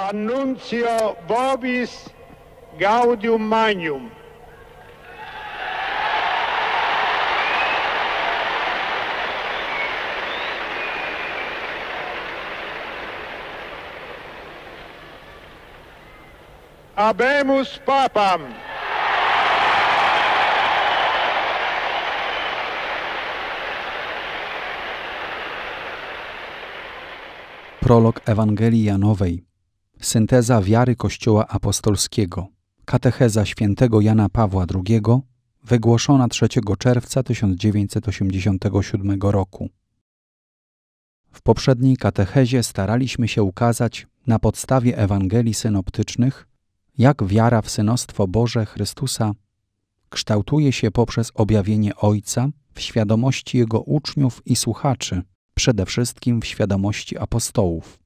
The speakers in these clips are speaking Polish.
Annuncio Vobis Gaudium Magnum. Abemus Papam. Prolog Ewangelii Janowej Synteza wiary Kościoła Apostolskiego. Katecheza świętego Jana Pawła II, wygłoszona 3 czerwca 1987 roku. W poprzedniej katechezie staraliśmy się ukazać na podstawie Ewangelii synoptycznych, jak wiara w synostwo Boże Chrystusa kształtuje się poprzez objawienie Ojca w świadomości Jego uczniów i słuchaczy, przede wszystkim w świadomości apostołów.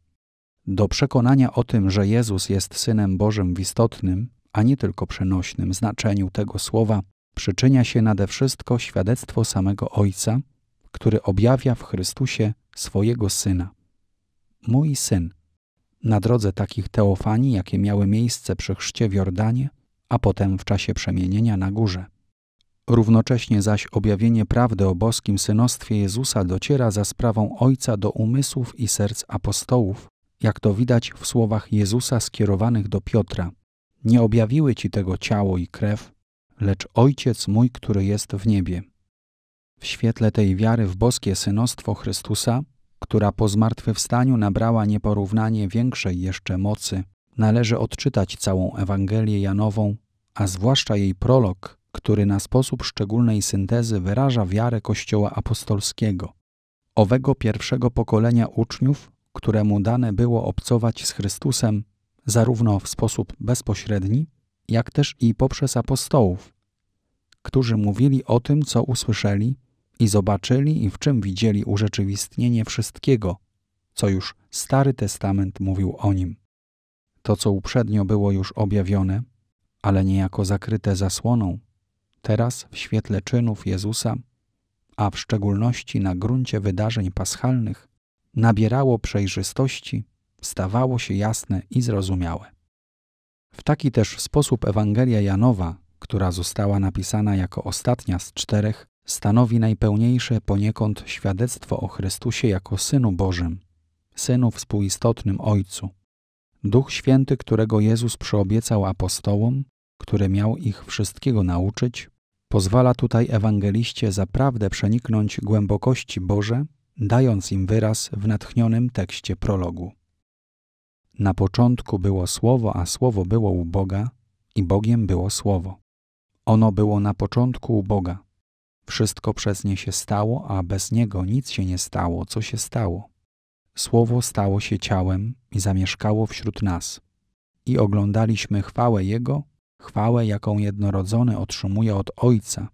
Do przekonania o tym, że Jezus jest Synem Bożym w istotnym, a nie tylko przenośnym znaczeniu tego słowa, przyczynia się nade wszystko świadectwo samego Ojca, który objawia w Chrystusie swojego Syna. Mój Syn. Na drodze takich teofanii, jakie miały miejsce przy chrzcie w Jordanie, a potem w czasie przemienienia na górze. Równocześnie zaś objawienie prawdy o boskim synostwie Jezusa dociera za sprawą Ojca do umysłów i serc apostołów, jak to widać w słowach Jezusa skierowanych do Piotra. Nie objawiły ci tego ciało i krew, lecz Ojciec mój, który jest w niebie. W świetle tej wiary w boskie synostwo Chrystusa, która po zmartwychwstaniu nabrała nieporównanie większej jeszcze mocy, należy odczytać całą Ewangelię Janową, a zwłaszcza jej prolog, który na sposób szczególnej syntezy wyraża wiarę Kościoła apostolskiego. Owego pierwszego pokolenia uczniów któremu dane było obcować z Chrystusem zarówno w sposób bezpośredni, jak też i poprzez apostołów, którzy mówili o tym, co usłyszeli i zobaczyli i w czym widzieli urzeczywistnienie wszystkiego, co już Stary Testament mówił o nim. To, co uprzednio było już objawione, ale niejako zakryte zasłoną, teraz w świetle czynów Jezusa, a w szczególności na gruncie wydarzeń paschalnych, nabierało przejrzystości, stawało się jasne i zrozumiałe. W taki też sposób Ewangelia Janowa, która została napisana jako ostatnia z czterech, stanowi najpełniejsze poniekąd świadectwo o Chrystusie jako Synu Bożym, Synu współistotnym Ojcu. Duch Święty, którego Jezus przyobiecał apostołom, który miał ich wszystkiego nauczyć, pozwala tutaj ewangeliście zaprawdę przeniknąć głębokości Boże dając im wyraz w natchnionym tekście prologu. Na początku było Słowo, a Słowo było u Boga, i Bogiem było Słowo. Ono było na początku u Boga. Wszystko przez nie się stało, a bez niego nic się nie stało, co się stało. Słowo stało się ciałem i zamieszkało wśród nas. I oglądaliśmy chwałę Jego, chwałę, jaką jednorodzony otrzymuje od Ojca,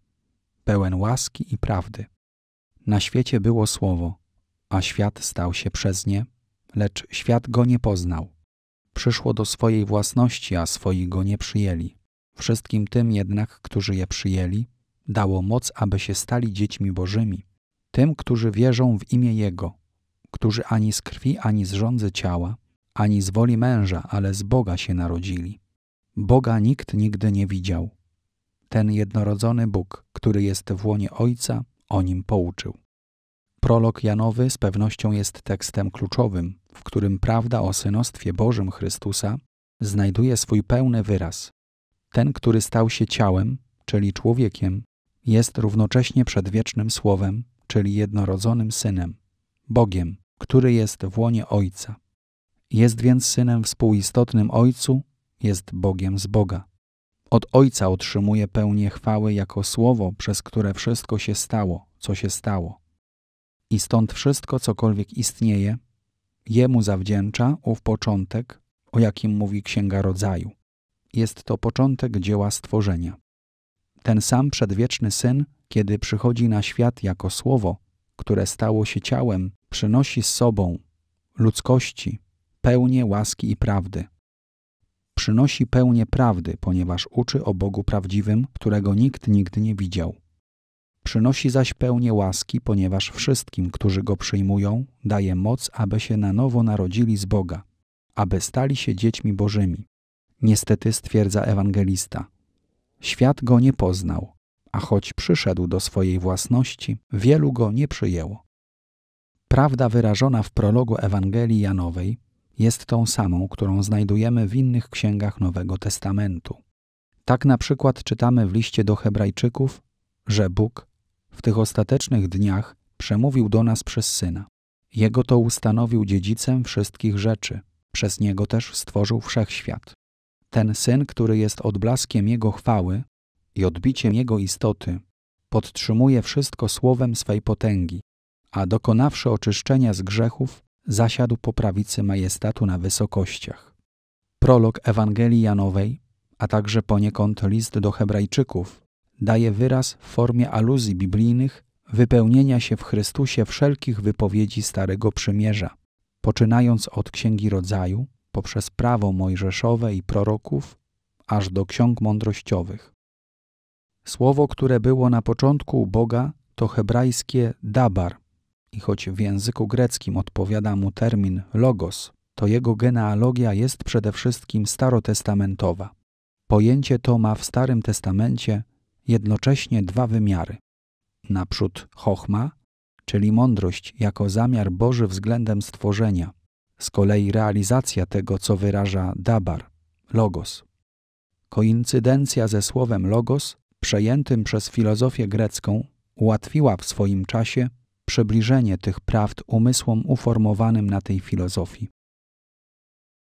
pełen łaski i prawdy. Na świecie było słowo, a świat stał się przez nie, lecz świat go nie poznał. Przyszło do swojej własności, a swoi go nie przyjęli. Wszystkim tym jednak, którzy je przyjęli, dało moc, aby się stali dziećmi Bożymi, tym, którzy wierzą w imię Jego, którzy ani z krwi, ani z rządzy ciała, ani z woli męża, ale z Boga się narodzili. Boga nikt nigdy nie widział. Ten jednorodzony Bóg, który jest w łonie Ojca, o nim pouczył. Prolog Janowy z pewnością jest tekstem kluczowym, w którym prawda o synostwie Bożym Chrystusa znajduje swój pełny wyraz. Ten, który stał się ciałem, czyli człowiekiem, jest równocześnie przedwiecznym Słowem, czyli jednorodzonym Synem, Bogiem, który jest w łonie Ojca. Jest więc Synem współistotnym Ojcu, jest Bogiem z Boga. Od Ojca otrzymuje pełnię chwały jako słowo, przez które wszystko się stało, co się stało. I stąd wszystko, cokolwiek istnieje, jemu zawdzięcza ów początek, o jakim mówi Księga Rodzaju. Jest to początek dzieła stworzenia. Ten sam przedwieczny syn, kiedy przychodzi na świat jako słowo, które stało się ciałem, przynosi z sobą ludzkości pełnię łaski i prawdy, przynosi pełnię prawdy, ponieważ uczy o Bogu prawdziwym, którego nikt nigdy nie widział. Przynosi zaś pełnię łaski, ponieważ wszystkim, którzy go przyjmują, daje moc, aby się na nowo narodzili z Boga, aby stali się dziećmi Bożymi. Niestety stwierdza ewangelista. Świat go nie poznał, a choć przyszedł do swojej własności, wielu go nie przyjęło. Prawda wyrażona w prologu Ewangelii Janowej jest tą samą, którą znajdujemy w innych księgach Nowego Testamentu. Tak na przykład czytamy w liście do Hebrajczyków, że Bóg w tych ostatecznych dniach przemówił do nas przez Syna. Jego to ustanowił dziedzicem wszystkich rzeczy, przez Niego też stworzył wszechświat. Ten Syn, który jest odblaskiem Jego chwały i odbiciem Jego istoty, podtrzymuje wszystko słowem swej potęgi, a dokonawszy oczyszczenia z grzechów, zasiadł po prawicy majestatu na wysokościach. Prolog Ewangelii Janowej, a także poniekąd list do Hebrajczyków, daje wyraz w formie aluzji biblijnych wypełnienia się w Chrystusie wszelkich wypowiedzi Starego Przymierza, poczynając od Księgi Rodzaju, poprzez prawo mojżeszowe i proroków, aż do ksiąg mądrościowych. Słowo, które było na początku u Boga, to hebrajskie dabar, i choć w języku greckim odpowiada mu termin logos, to jego genealogia jest przede wszystkim starotestamentowa. Pojęcie to ma w Starym Testamencie jednocześnie dwa wymiary. Naprzód chochma, czyli mądrość jako zamiar Boży względem stworzenia, z kolei realizacja tego, co wyraża dabar, logos. Koincydencja ze słowem logos, przejętym przez filozofię grecką, ułatwiła w swoim czasie przybliżenie tych prawd umysłom uformowanym na tej filozofii.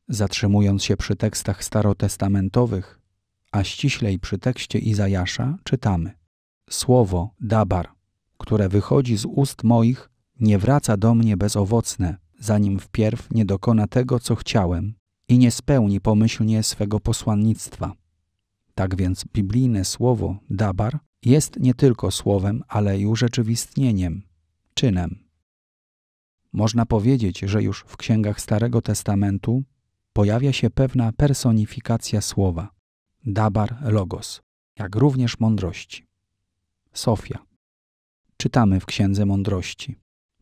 Zatrzymując się przy tekstach starotestamentowych, a ściślej przy tekście Izajasza, czytamy: Słowo, dabar, które wychodzi z ust moich, nie wraca do mnie bezowocne, zanim wpierw nie dokona tego, co chciałem i nie spełni pomyślnie swego posłannictwa. Tak więc biblijne słowo dabar jest nie tylko słowem, ale i urzeczywistnieniem, czynem. Można powiedzieć, że już w księgach Starego Testamentu pojawia się pewna personifikacja słowa dabar logos, jak również mądrości. Sofia. Czytamy w Księdze Mądrości.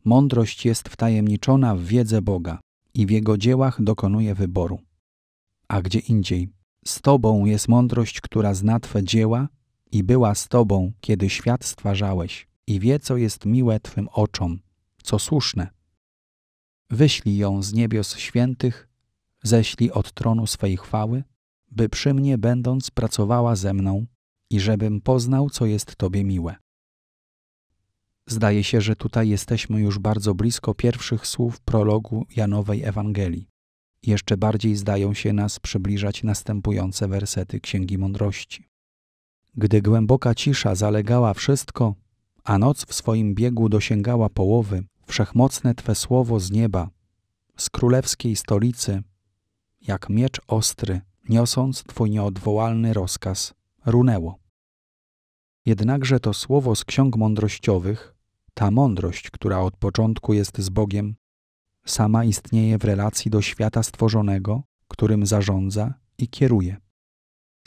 Mądrość jest wtajemniczona w wiedzę Boga i w jego dziełach dokonuje wyboru. A gdzie indziej, z Tobą jest mądrość, która zna Twe dzieła i była z Tobą, kiedy świat stwarzałeś i wie, co jest miłe Twym oczom, co słuszne. Wyślij ją z niebios świętych, ześlij od tronu swej chwały, by przy mnie będąc pracowała ze mną i żebym poznał, co jest Tobie miłe. Zdaje się, że tutaj jesteśmy już bardzo blisko pierwszych słów prologu Janowej Ewangelii. Jeszcze bardziej zdają się nas przybliżać następujące wersety Księgi Mądrości. Gdy głęboka cisza zalegała wszystko, a noc w swoim biegu dosięgała połowy, wszechmocne Twe słowo z nieba, z królewskiej stolicy, jak miecz ostry, niosąc Twój nieodwołalny rozkaz, runęło. Jednakże to słowo z ksiąg mądrościowych, ta mądrość, która od początku jest z Bogiem, sama istnieje w relacji do świata stworzonego, którym zarządza i kieruje.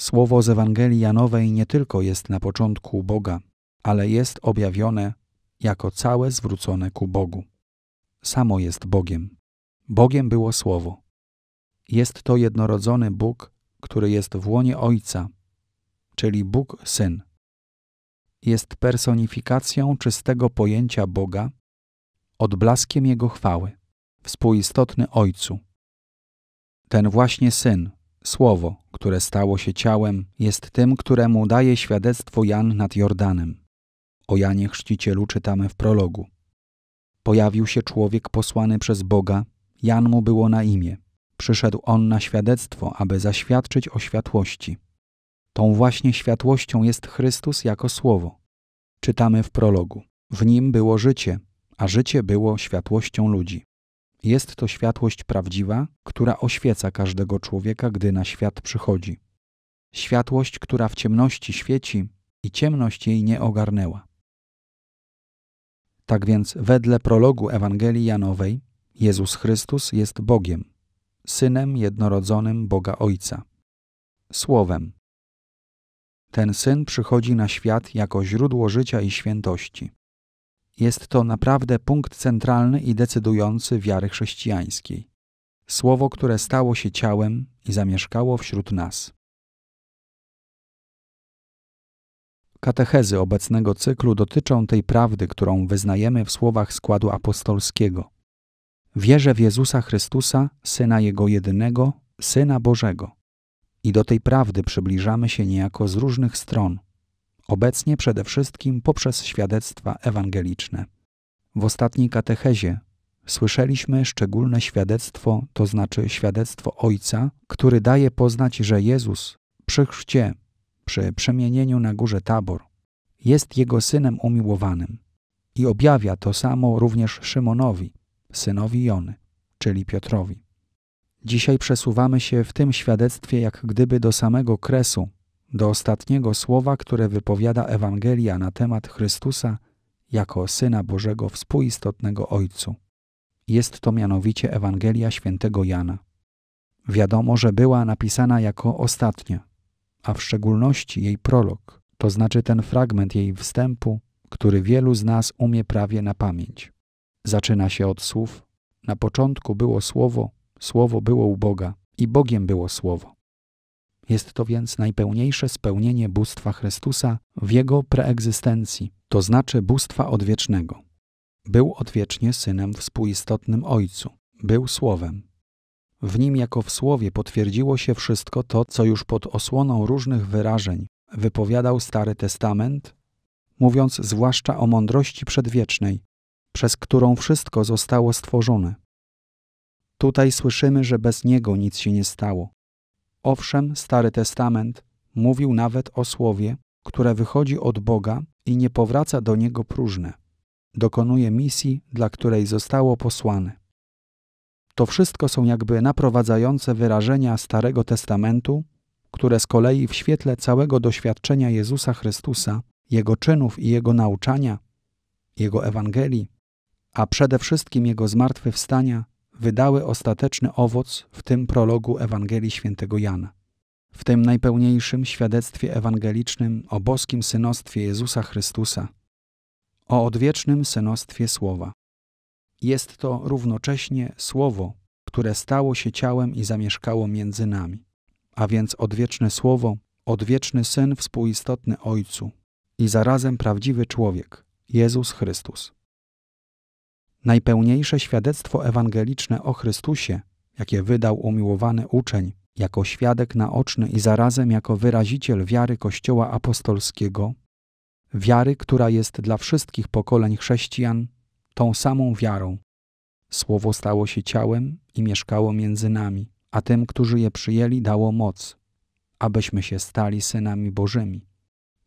Słowo z Ewangelii Janowej nie tylko jest na początku Boga, ale jest objawione jako całe zwrócone ku Bogu. Samo jest Bogiem. Bogiem było Słowo. Jest to jednorodzony Bóg, który jest w łonie Ojca, czyli Bóg Syn. Jest personifikacją czystego pojęcia Boga, odblaskiem Jego chwały, współistotny Ojcu. Ten właśnie Syn, Słowo, które stało się ciałem, jest tym, któremu daje świadectwo Jan nad Jordanem. O Janie Chrzcicielu czytamy w prologu. Pojawił się człowiek posłany przez Boga, Jan mu było na imię. Przyszedł on na świadectwo, aby zaświadczyć o światłości. Tą właśnie światłością jest Chrystus jako Słowo. Czytamy w prologu. W nim było życie, a życie było światłością ludzi. Jest to światłość prawdziwa, która oświeca każdego człowieka, gdy na świat przychodzi. Światłość, która w ciemności świeci i ciemność jej nie ogarnęła. Tak więc wedle prologu Ewangelii Janowej Jezus Chrystus jest Bogiem, Synem jednorodzonym Boga Ojca, Słowem. Ten Syn przychodzi na świat jako źródło życia i świętości. Jest to naprawdę punkt centralny i decydujący wiary chrześcijańskiej. Słowo, które stało się ciałem i zamieszkało wśród nas. Katechezy obecnego cyklu dotyczą tej prawdy, którą wyznajemy w słowach składu apostolskiego. Wierzę w Jezusa Chrystusa, Syna Jego jedynego, Syna Bożego. I do tej prawdy przybliżamy się niejako z różnych stron, obecnie przede wszystkim poprzez świadectwa ewangeliczne. W ostatniej katechezie słyszeliśmy szczególne świadectwo, to znaczy świadectwo Ojca, który daje poznać, że Jezus przy chrzcie przy przemienieniu na górze Tabor, jest jego synem umiłowanym i objawia to samo również Szymonowi, synowi Jony, czyli Piotrowi. Dzisiaj przesuwamy się w tym świadectwie jak gdyby do samego kresu, do ostatniego słowa, które wypowiada Ewangelia na temat Chrystusa jako Syna Bożego współistotnego Ojcu. Jest to mianowicie Ewangelia świętego Jana. Wiadomo, że była napisana jako ostatnia, a w szczególności jej prolog, to znaczy ten fragment jej wstępu, który wielu z nas umie prawie na pamięć. Zaczyna się od słów: Na początku było słowo, słowo było u Boga i Bogiem było słowo. Jest to więc najpełniejsze spełnienie bóstwa Chrystusa w jego preegzystencji, to znaczy bóstwa odwiecznego. Był odwiecznie synem współistotnym Ojcu, był słowem, w nim jako w słowie potwierdziło się wszystko to, co już pod osłoną różnych wyrażeń wypowiadał Stary Testament, mówiąc zwłaszcza o mądrości przedwiecznej, przez którą wszystko zostało stworzone. Tutaj słyszymy, że bez niego nic się nie stało. Owszem, Stary Testament mówił nawet o słowie, które wychodzi od Boga i nie powraca do niego próżne. Dokonuje misji, dla której zostało posłane. To wszystko są jakby naprowadzające wyrażenia Starego Testamentu, które z kolei w świetle całego doświadczenia Jezusa Chrystusa, Jego czynów i Jego nauczania, Jego Ewangelii, a przede wszystkim Jego zmartwychwstania, wydały ostateczny owoc w tym prologu Ewangelii świętego Jana. W tym najpełniejszym świadectwie ewangelicznym o boskim synostwie Jezusa Chrystusa, o odwiecznym synostwie Słowa. Jest to równocześnie Słowo, które stało się ciałem i zamieszkało między nami. A więc odwieczne Słowo, odwieczny Syn współistotny Ojcu i zarazem prawdziwy człowiek, Jezus Chrystus. Najpełniejsze świadectwo ewangeliczne o Chrystusie, jakie wydał umiłowany uczeń, jako świadek naoczny i zarazem jako wyraziciel wiary Kościoła Apostolskiego, wiary, która jest dla wszystkich pokoleń chrześcijan tą samą wiarą. Słowo stało się ciałem i mieszkało między nami, a tym, którzy je przyjęli, dało moc, abyśmy się stali synami Bożymi.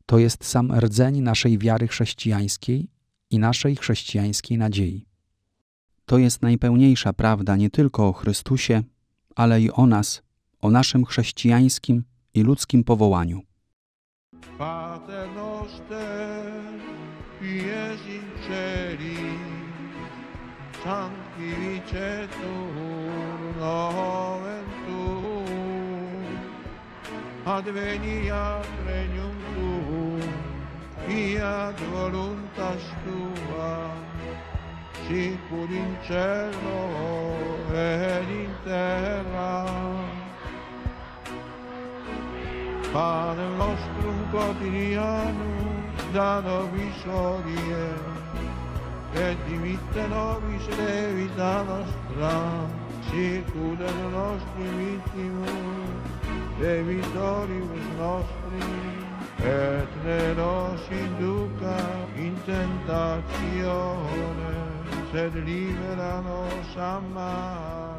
To jest sam rdzeń naszej wiary chrześcijańskiej i naszej chrześcijańskiej nadziei. To jest najpełniejsza prawda nie tylko o Chrystusie, ale i o nas, o naszym chrześcijańskim i ludzkim powołaniu. Pater noster, e sinceri, santi viceturno ventù, advenia regnum tuum, fiat voluntas tua, sicur in cielo ed in terra. Padre nostrum quotidianum, novi sorie, e dimitte nobis vita nostra, i nostri vittimi e vittoribus nostri, e ne nos induca in tentazione, se liberano nos a